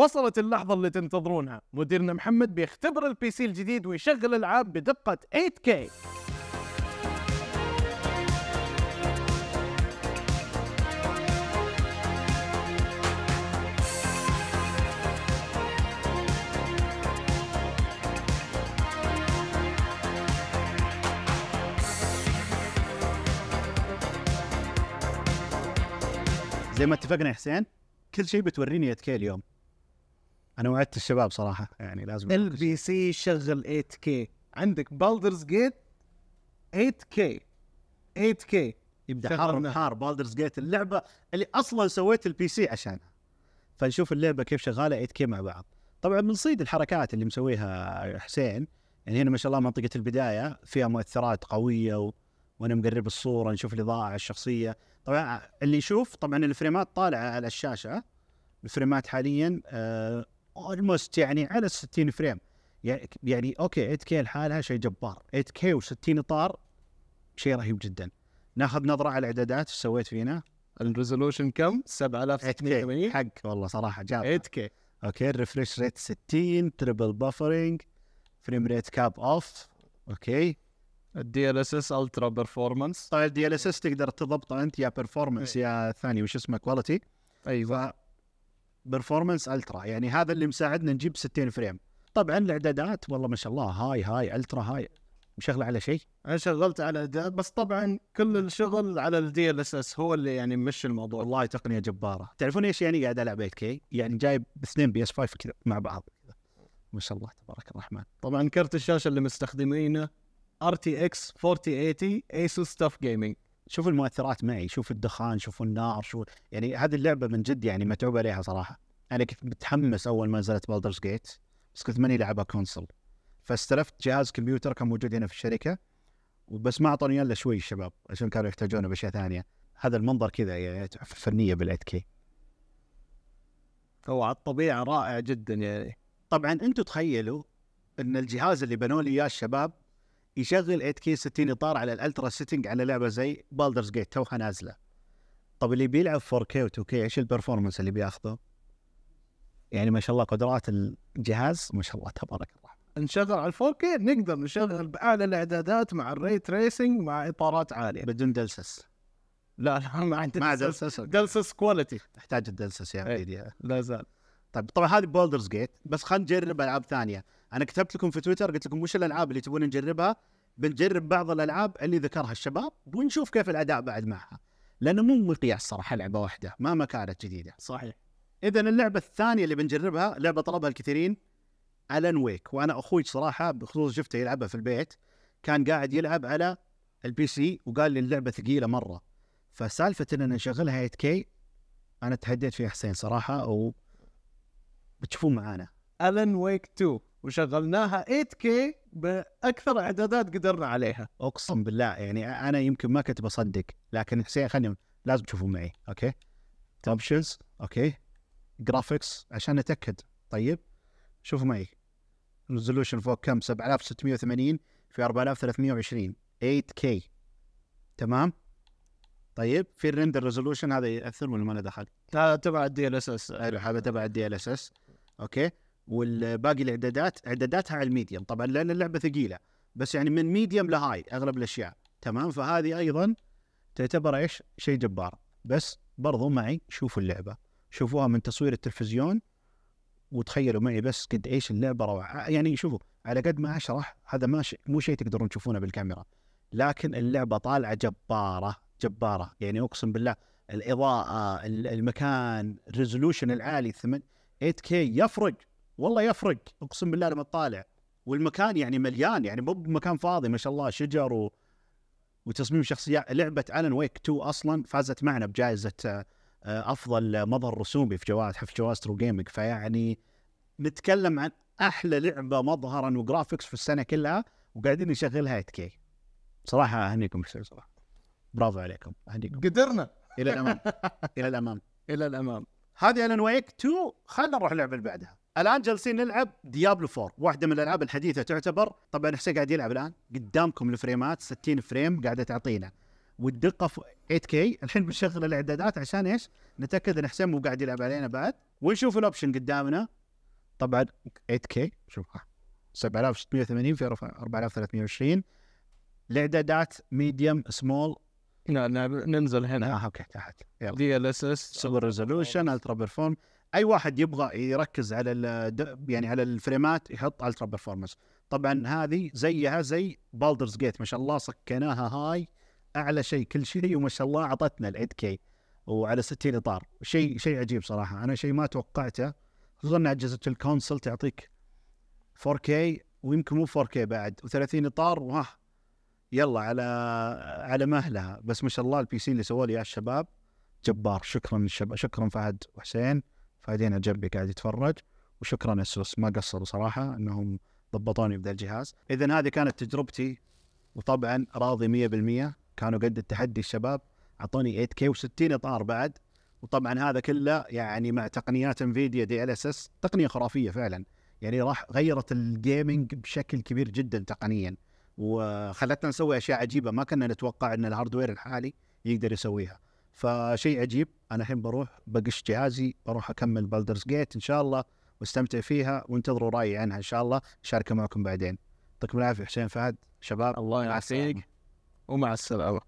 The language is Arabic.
وصلت اللحظة اللي تنتظرونها مديرنا محمد بيختبر البي سي الجديد ويشغل العاب بدقة 8K زي ما اتفقنا يا حسين كل شيء بتوريني 8K اليوم انا وعدت الشباب صراحه يعني لازم البي سي شغل 8 k عندك بالدرز جيت 8 k 8 k يبدا حار حار بالدرز جيت اللعبه اللي اصلا سويت البي سي عشانها فنشوف اللعبه كيف شغاله 8 k مع بعض طبعا من صيد الحركات اللي مسويها حسين يعني هنا ما شاء الله منطقه البدايه فيها مؤثرات قويه و... وانا مقرب الصوره نشوف الاضاءه على الشخصيه طبعا اللي يشوف طبعا الفريمات طالعه على الشاشه الفريمات حاليا آه اولموست يعني على 60 فريم يعني يعني اوكي 8 كي لحالها شيء جبار 8 كي و60 اطار شيء رهيب جدا ناخذ نظره على الاعدادات ايش سويت فينا؟ الريزولوشن كم؟ 7680 حق والله صراحه جاب 8 كي اوكي الريفرش ريت 60 تربل بافرنج فريم ريت كاب اوف اوكي الدي ال اس اس الترا بيرفورمانس طيب الدي ال اس اس تقدر تضبطه انت يا بيرفورمانس إيه. يا ثاني وش اسمه كواليتي ايوه برفورمانس الترا يعني هذا اللي مساعدنا نجيب 60 فريم طبعا الاعدادات والله ما شاء الله هاي هاي الترا هاي مشغله على شيء انا شغلت على اعداد بس طبعا كل الشغل على الدي ال اس اس هو اللي يعني مشي الموضوع والله تقنيه جباره تعرفون ايش يعني قاعد العب 8 كي يعني جايب اثنين بي اس 5 كذا مع بعض ما شاء الله تبارك الرحمن طبعا كرت الشاشه اللي مستخدمينه ار تي اكس 4080 ايسوس ستاف جيمنج شوف المؤثرات معي شوف الدخان شوف النار شوف يعني هذه اللعبه من جد يعني متعوب عليها صراحه انا كنت متحمس اول ما نزلت بولدرز جيت بس كنت ماني لعبها كونسل فاستلفت جهاز كمبيوتر كان موجود هنا في الشركه وبس ما اعطوني الا شوي الشباب عشان كانوا يحتاجونه باشياء ثانيه هذا المنظر كذا يعني تحفه فنيه كي هو على الطبيعه رائع جدا يعني طبعا انتم تخيلوا ان الجهاز اللي بنوا لي اياه الشباب يشغل 8K 60 اطار على الالترا سيتنج على لعبه زي بالدرز جيت توها نازله طب اللي بيلعب 4K و2K ايش البرفورمانس اللي بياخذه؟ يعني ما شاء الله قدرات الجهاز ما شاء الله تبارك الله نشغل على 4K نقدر نشغل باعلى الاعدادات مع الري تريسنج مع اطارات عاليه بدون دلسس لا لا ما عندي دلسس دلسس كواليتي تحتاج الدلسس يا إيه. عبيد لا زال طيب طبعا هذه بولدرز جيت بس خلينا نجرب العاب ثانيه انا كتبت لكم في تويتر قلت لكم وش الالعاب اللي تبون نجربها بنجرب بعض الالعاب اللي ذكرها الشباب ونشوف كيف الاداء بعد معها لانه مو مقياس صراحه لعبه واحده مهما كانت جديده صحيح اذا اللعبه الثانيه اللي بنجربها لعبه طلبها الكثيرين الان ويك وانا اخوي صراحه بخصوص شفته يلعبها في البيت كان قاعد يلعب على البي سي وقال لي اللعبه ثقيله مره فسالفه ان انا اشغلها 8 كي انا تهديت فيها حسين صراحه بتشوفون معانا الن ويك 2 وشغلناها 8K باكثر اعدادات قدرنا عليها اقسم بالله يعني انا يمكن ما كنت بصدق لكن حسين خلني لازم تشوفون معي اوكي اوبشنز اوكي جرافيكس عشان نتاكد طيب شوفوا معي ريزولوشن فوق كم 7680 في 4320 8K تمام طيب في الريندر ريزولوشن هذا ياثر ولا ما له دخل؟ هذا تبع الدي ال اس اس هذا تبع الدي ال اس اس اوكي والباقي الاعدادات اعداداتها على الميديم طبعا لان اللعبه ثقيله بس يعني من ميديم لهاي اغلب الاشياء تمام فهذه ايضا تعتبر ايش شيء جبار بس برضو معي شوفوا اللعبه شوفوها من تصوير التلفزيون وتخيلوا معي بس قد ايش اللعبه روعه يعني شوفوا على قد ما اشرح هذا ما ش... مو شيء تقدرون تشوفونه بالكاميرا لكن اللعبه طالعه جباره جباره يعني اقسم بالله الاضاءه المكان الريزولوشن العالي 8K يفرق والله يفرق اقسم بالله لما تطالع والمكان يعني مليان يعني مو بمكان فاضي ما شاء الله شجر و... وتصميم شخصيات لعبه الن ويك 2 اصلا فازت معنا بجائزه آه، افضل مظهر رسومي في جوائز حفل جوائز ترو جيمنج فيعني نتكلم عن احلى لعبه مظهرا وجرافكس في السنه كلها وقاعدين نشغلها 8K صراحه اهنيكم صراحه برافو عليكم اهنيكم قدرنا الى الامام الى الامام الى الامام هذه الان ويك 2 خلينا نروح اللعبه اللي بعدها الان جالسين نلعب ديابلو 4 واحده من الالعاب الحديثه تعتبر طبعا حسين قاعد يلعب الان قدامكم الفريمات 60 فريم قاعده تعطينا والدقه في 8 كي الحين بنشغل الاعدادات عشان ايش نتاكد ان حسين مو قاعد يلعب علينا بعد ونشوف الاوبشن قدامنا طبعا 8 كي شوفها 7680 في 4320 الاعدادات ميديوم سمول لا نعم، نعم، ننزل هنا آه، اوكي تحت يلا دي ال اس اس سوبر ريزولوشن الترا بيرفورم اي واحد يبغى يركز على يعني على الفريمات يحط الترا بيرفورمنس طبعا هذه زيها زي بالدرز جيت ما شاء الله سكناها هاي اعلى شيء كل شيء وما شاء الله اعطتنا ال 8 كي وعلى 60 اطار شيء شيء عجيب صراحه انا شيء ما توقعته خصوصا اجهزه الكونسل تعطيك 4 كي ويمكن مو 4 كي بعد و30 اطار وها يلا على على مهلها بس ما شاء الله البي سي اللي سووا لي يا الشباب جبار شكرا للشباب شكرا فهد وحسين فهدين جنبي قاعد يتفرج وشكرا اسوس ما قصروا صراحه انهم ضبطوني بذا الجهاز اذا هذه كانت تجربتي وطبعا راضي 100% كانوا قد التحدي الشباب اعطوني 8K و60 اطار بعد وطبعا هذا كله يعني مع تقنيات انفيديا دي ال اس اس تقنيه خرافيه فعلا يعني راح غيرت الجيمنج بشكل كبير جدا تقنيا وخلتنا نسوي اشياء عجيبه ما كنا نتوقع ان الهاردوير الحالي يقدر يسويها فشيء عجيب انا الحين بروح بقش جهازي بروح اكمل بلدرز جيت ان شاء الله واستمتع فيها وانتظروا رايي عنها ان شاء الله اشاركه معكم بعدين يعطيكم العافيه حسين فهد شباب الله يعافيك ومع السلامه